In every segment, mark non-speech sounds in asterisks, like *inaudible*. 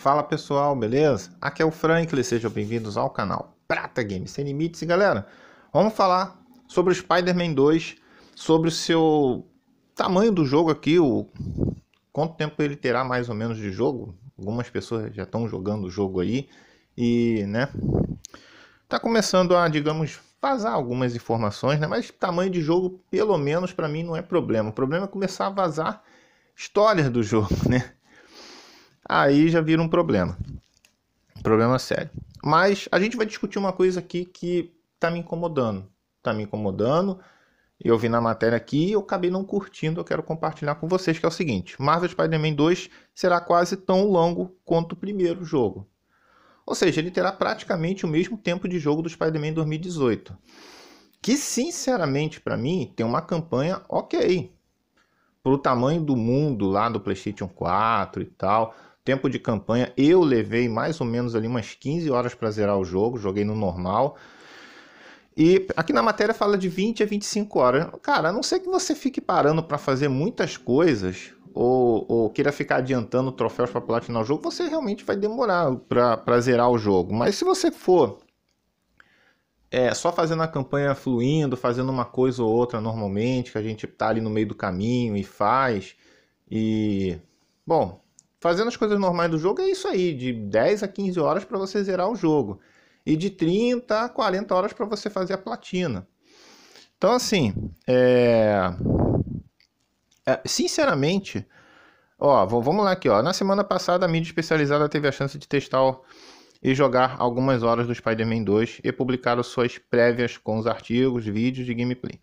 Fala pessoal, beleza? Aqui é o Franklin, sejam bem-vindos ao canal Prata Games Sem Limites. E galera, vamos falar sobre o Spider-Man 2, sobre o seu tamanho do jogo aqui, o quanto tempo ele terá mais ou menos de jogo. Algumas pessoas já estão jogando o jogo aí e, né, tá começando a, digamos, vazar algumas informações, né? Mas tamanho de jogo, pelo menos para mim, não é problema. O problema é começar a vazar histórias do jogo, né? aí já vira um problema. Um problema sério. Mas a gente vai discutir uma coisa aqui que tá me incomodando. Tá me incomodando. Eu vi na matéria aqui e eu acabei não curtindo. Eu quero compartilhar com vocês que é o seguinte: Marvel Spider-Man 2 será quase tão longo quanto o primeiro jogo. Ou seja, ele terá praticamente o mesmo tempo de jogo do Spider-Man 2018. Que, sinceramente, para mim, tem uma campanha ok. Pro tamanho do mundo lá do PlayStation 4 e tal. Tempo de campanha, eu levei mais ou menos ali umas 15 horas para zerar o jogo, joguei no normal. E aqui na matéria fala de 20 a 25 horas. Cara, a não ser que você fique parando para fazer muitas coisas, ou, ou, queira ficar adiantando troféus para platinar o jogo, você realmente vai demorar para zerar o jogo. Mas se você for é, só fazendo a campanha fluindo, fazendo uma coisa ou outra normalmente, que a gente tá ali no meio do caminho e faz, e. Bom, Fazendo as coisas normais do jogo é isso aí, de 10 a 15 horas para você zerar o jogo. E de 30 a 40 horas para você fazer a platina. Então, assim, é... É, sinceramente, ó, vamos lá aqui, ó. Na semana passada a mídia especializada teve a chance de testar e jogar algumas horas do Spider-Man 2 e publicar suas prévias com os artigos, vídeos de gameplay.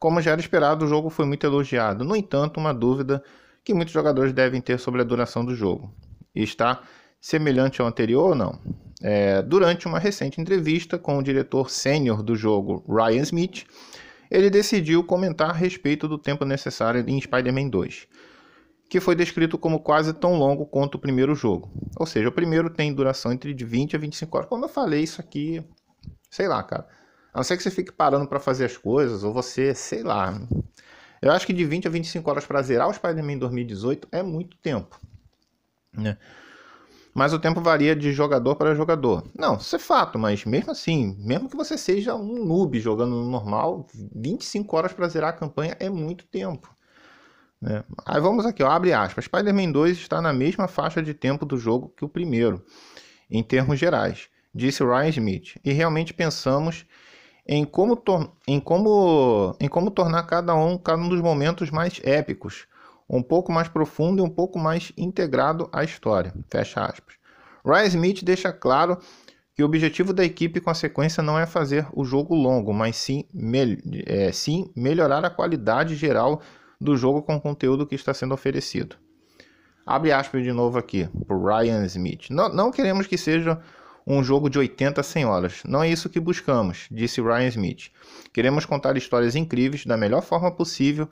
Como já era esperado, o jogo foi muito elogiado. No entanto, uma dúvida que muitos jogadores devem ter sobre a duração do jogo. E está semelhante ao anterior ou não? É, durante uma recente entrevista com o diretor sênior do jogo, Ryan Smith, ele decidiu comentar a respeito do tempo necessário em Spider-Man 2, que foi descrito como quase tão longo quanto o primeiro jogo. Ou seja, o primeiro tem duração entre 20 a 25 horas. Como eu falei, isso aqui, sei lá, cara. A não ser que você fique parando para fazer as coisas, ou você, sei lá, eu acho que de 20 a 25 horas para zerar o Spider-Man 2018 é muito tempo. Né? Mas o tempo varia de jogador para jogador. Não, isso é fato, mas mesmo assim, mesmo que você seja um noob jogando no normal, 25 horas para zerar a campanha é muito tempo. Né? Aí vamos aqui, ó, abre aspas. Spider-Man 2 está na mesma faixa de tempo do jogo que o primeiro, em termos gerais, disse Ryan Smith. E realmente pensamos em como, em como, em como tornar cada um, cada um dos momentos mais épicos, um pouco mais profundo e um pouco mais integrado à história. Fecha aspas. Ryan Smith deixa claro que o objetivo da equipe com a sequência não é fazer o jogo longo, mas sim, mel é, sim melhorar a qualidade geral do jogo com o conteúdo que está sendo oferecido. Abre aspas de novo aqui para Ryan Smith. Não, não queremos que seja um jogo de 80 senhoras. Não é isso que buscamos, disse Ryan Smith. Queremos contar histórias incríveis da melhor forma possível.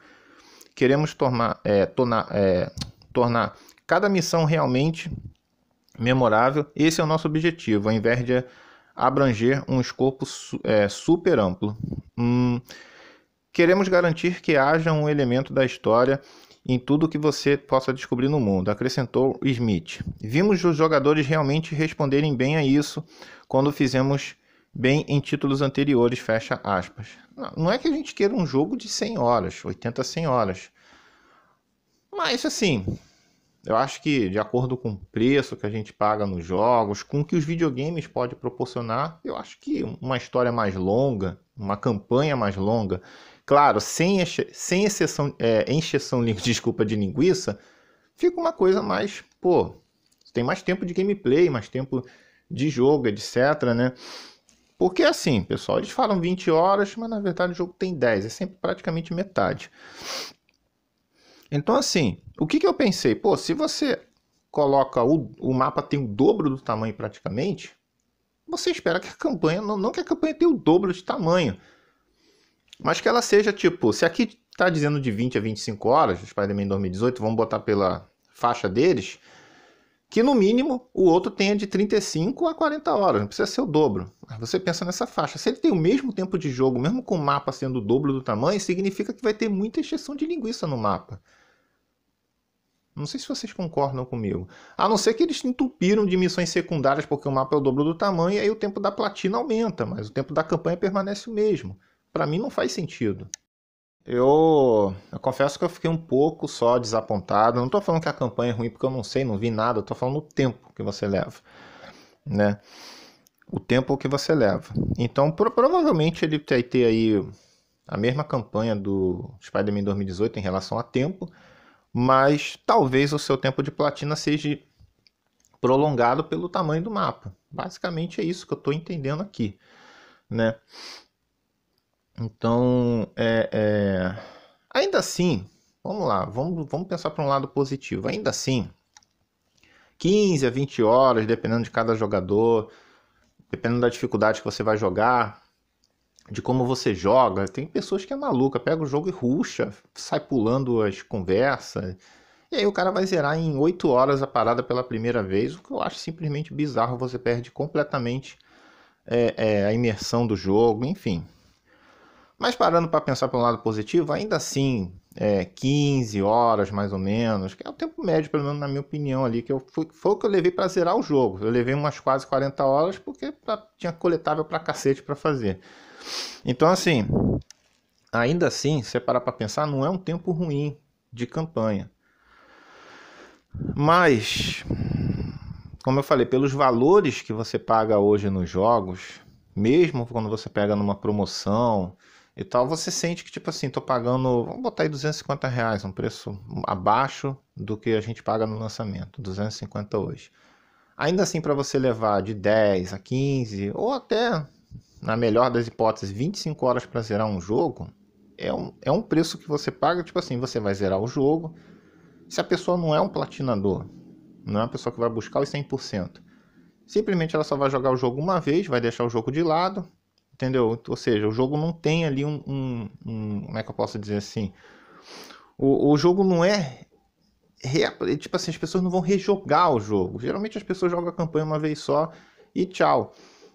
Queremos tornar, é, tornar, é, tornar cada missão realmente memorável. Esse é o nosso objetivo, ao invés de abranger um escopo é, super amplo. Hum, queremos garantir que haja um elemento da história em tudo que você possa descobrir no mundo, acrescentou Smith. Vimos os jogadores realmente responderem bem a isso quando fizemos bem em títulos anteriores, fecha aspas. Não é que a gente queira um jogo de 100 horas, 80 100 horas. Mas assim, eu acho que de acordo com o preço que a gente paga nos jogos, com o que os videogames podem proporcionar, eu acho que uma história mais longa, uma campanha mais longa, claro, sem, sem exceção, é, encheção *laughs* desculpa, de linguiça, fica uma coisa mais, pô, tem mais tempo de gameplay, mais tempo de jogo, etc, né? Porque assim, pessoal, eles falam 20 horas, mas na verdade o jogo tem 10, é sempre praticamente metade. Então assim, o que, que eu pensei? Pô, se você coloca o, o mapa tem o dobro do tamanho praticamente, você espera que a campanha, não, não que a campanha tenha o dobro de tamanho, mas que ela seja tipo, se aqui está dizendo de 20 a 25 horas, o Spider-Man 2018, vamos botar pela faixa deles, que no mínimo o outro tenha de 35 a 40 horas, não precisa ser o dobro. Você pensa nessa faixa. Se ele tem o mesmo tempo de jogo, mesmo com o mapa sendo o dobro do tamanho, significa que vai ter muita exceção de linguiça no mapa. Não sei se vocês concordam comigo. A não ser que eles entupiram de missões secundárias porque o mapa é o dobro do tamanho e aí o tempo da platina aumenta, mas o tempo da campanha permanece o mesmo. Para mim não faz sentido. Eu, eu, confesso que eu fiquei um pouco só desapontado. Não estou falando que a campanha é ruim porque eu não sei, não vi nada. Estou falando o tempo que você leva, né? O tempo que você leva. Então, pro, provavelmente ele vai ter aí a mesma campanha do Spider-Man 2018 em relação a tempo mas talvez o seu tempo de platina seja prolongado pelo tamanho do mapa. Basicamente é isso que eu estou entendendo aqui, né? Então, é, é... ainda assim, vamos lá, vamos, vamos pensar para um lado positivo. Ainda assim, 15 a 20 horas, dependendo de cada jogador, dependendo da dificuldade que você vai jogar, de como você joga. Tem pessoas que é maluca, pega o jogo e ruxa, sai pulando as conversas. E aí o cara vai zerar em 8 horas a parada pela primeira vez, o que eu acho simplesmente bizarro. Você perde completamente é, é, a imersão do jogo, enfim. Mas parando para pensar pelo lado positivo, ainda assim, é, 15 horas mais ou menos, que é o tempo médio, pelo menos na minha opinião ali, que eu, foi, foi o que eu levei para zerar o jogo. Eu levei umas quase 40 horas porque pra, tinha coletável para cacete para fazer. Então, assim, ainda assim, se parar para pensar, não é um tempo ruim de campanha. Mas, como eu falei, pelos valores que você paga hoje nos jogos, mesmo quando você pega numa promoção e tal, você sente que, tipo assim, tô pagando, vamos botar aí 250 reais, um preço abaixo do que a gente paga no lançamento, 250 hoje. Ainda assim, para você levar de 10 a 15 ou até na melhor das hipóteses, 25 horas para zerar um jogo, é um, é um preço que você paga, tipo assim, você vai zerar o jogo. Se a pessoa não é um platinador, não é uma pessoa que vai buscar os 100%, simplesmente ela só vai jogar o jogo uma vez, vai deixar o jogo de lado, entendeu? Ou seja, o jogo não tem ali um. um, um como é que eu posso dizer assim? O, o jogo não é. Re, tipo assim, as pessoas não vão rejogar o jogo. Geralmente as pessoas jogam a campanha uma vez só e tchau.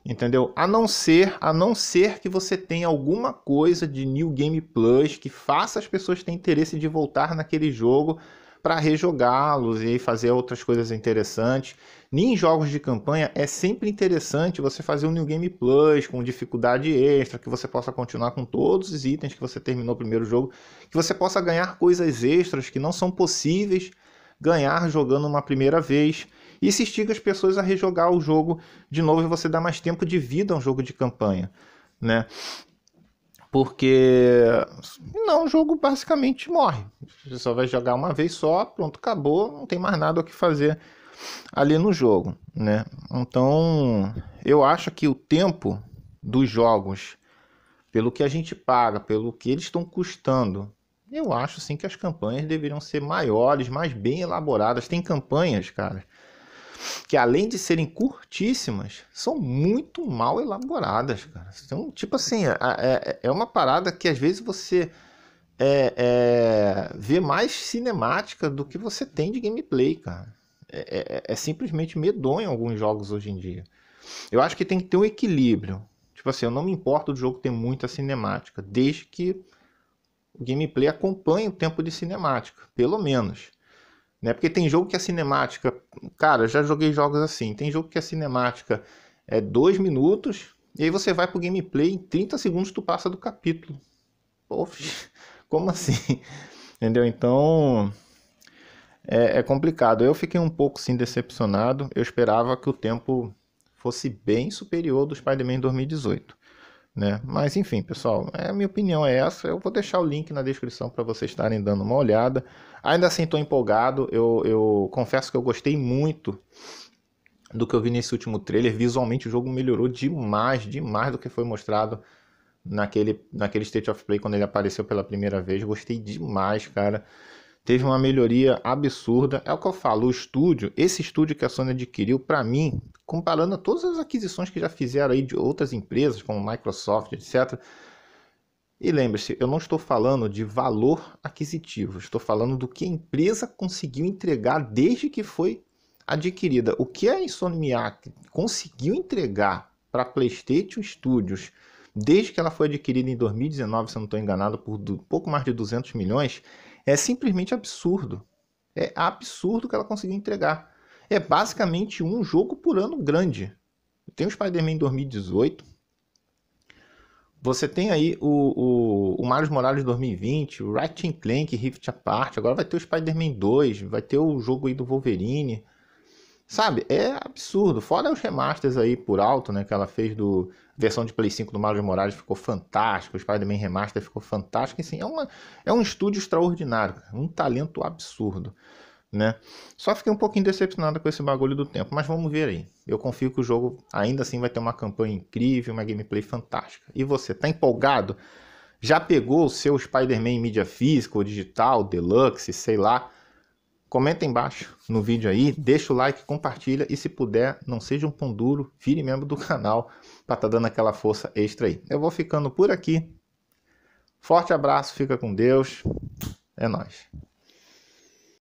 Entendeu? A não ser, a não ser que você tenha alguma coisa de New Game Plus que faça as pessoas terem interesse de voltar naquele jogo para rejogá-los e fazer outras coisas interessantes. Nem em jogos de campanha é sempre interessante você fazer um New Game Plus com dificuldade extra, que você possa continuar com todos os itens que você terminou o primeiro jogo, que você possa ganhar coisas extras que não são possíveis ganhar jogando uma primeira vez se instiga as pessoas a rejogar o jogo de novo e você dá mais tempo de vida a um jogo de campanha, né? Porque não, o jogo basicamente morre. Você só vai jogar uma vez só, pronto, acabou, não tem mais nada o que fazer ali no jogo, né? Então, eu acho que o tempo dos jogos, pelo que a gente paga, pelo que eles estão custando, eu acho sim que as campanhas deveriam ser maiores, mais bem elaboradas. Tem campanhas, cara, que além de serem curtíssimas, são muito mal elaboradas, cara. Então, tipo assim, é, é uma parada que às vezes você é, é, vê mais cinemática do que você tem de gameplay, cara. É é, é, é, simplesmente medonho alguns jogos hoje em dia. Eu acho que tem que ter um equilíbrio. Tipo assim, eu não me importo do jogo ter muita cinemática, desde que o gameplay acompanhe o tempo de cinemática, pelo menos. Né? Porque tem jogo que a cinemática. Cara, já joguei jogos assim. Tem jogo que a cinemática é dois minutos. E aí você vai pro gameplay, em 30 segundos tu passa do capítulo. Pô, *laughs* como assim? *laughs* Entendeu? Então. É, é complicado. Eu fiquei um pouco sim decepcionado. Eu esperava que o tempo fosse bem superior do Spider-Man 2018. Né? Mas enfim, pessoal, é, a minha opinião é essa. Eu vou deixar o link na descrição para vocês estarem dando uma olhada. Ainda assim, estou empolgado. Eu, eu confesso que eu gostei muito do que eu vi nesse último trailer. Visualmente, o jogo melhorou demais, demais do que foi mostrado naquele, naquele State of Play quando ele apareceu pela primeira vez. Gostei demais, cara teve uma melhoria absurda. É o que eu falo, o estúdio, esse estúdio que a Sony adquiriu, para mim, comparando a todas as aquisições que já fizeram aí de outras empresas, como Microsoft, etc. E lembre-se, eu não estou falando de valor aquisitivo, estou falando do que a empresa conseguiu entregar desde que foi adquirida. O que a Insomniac conseguiu entregar para a PlayStation Studios desde que ela foi adquirida em 2019, se eu não estou enganado, por pouco mais de 200 milhões, é simplesmente absurdo. É absurdo que ela conseguiu entregar. É basicamente um jogo por ano grande. Tem o Spider-Man 2018. Você tem aí o, o, o Miles Morales 2020, o Ratchet Clank Rift Apart. Agora vai ter o Spider-Man 2, vai ter o jogo aí do Wolverine. Sabe, é absurdo. Fora os remasters aí por alto, né? Que ela fez do versão de Play 5 do Mario Morales ficou fantástico, o Spider-Man Remaster ficou fantástico. Assim, é, uma, é um estúdio extraordinário, um talento absurdo. Né? Só fiquei um pouquinho decepcionado com esse bagulho do tempo, mas vamos ver aí. Eu confio que o jogo ainda assim vai ter uma campanha incrível, uma gameplay fantástica. E você, tá empolgado? Já pegou o seu Spider-Man em mídia física ou digital, deluxe, sei lá? Comenta embaixo no vídeo aí, deixa o like, compartilha e se puder, não seja um pão duro, vire membro do canal para estar tá dando aquela força extra aí. Eu vou ficando por aqui. Forte abraço, fica com Deus. É nós.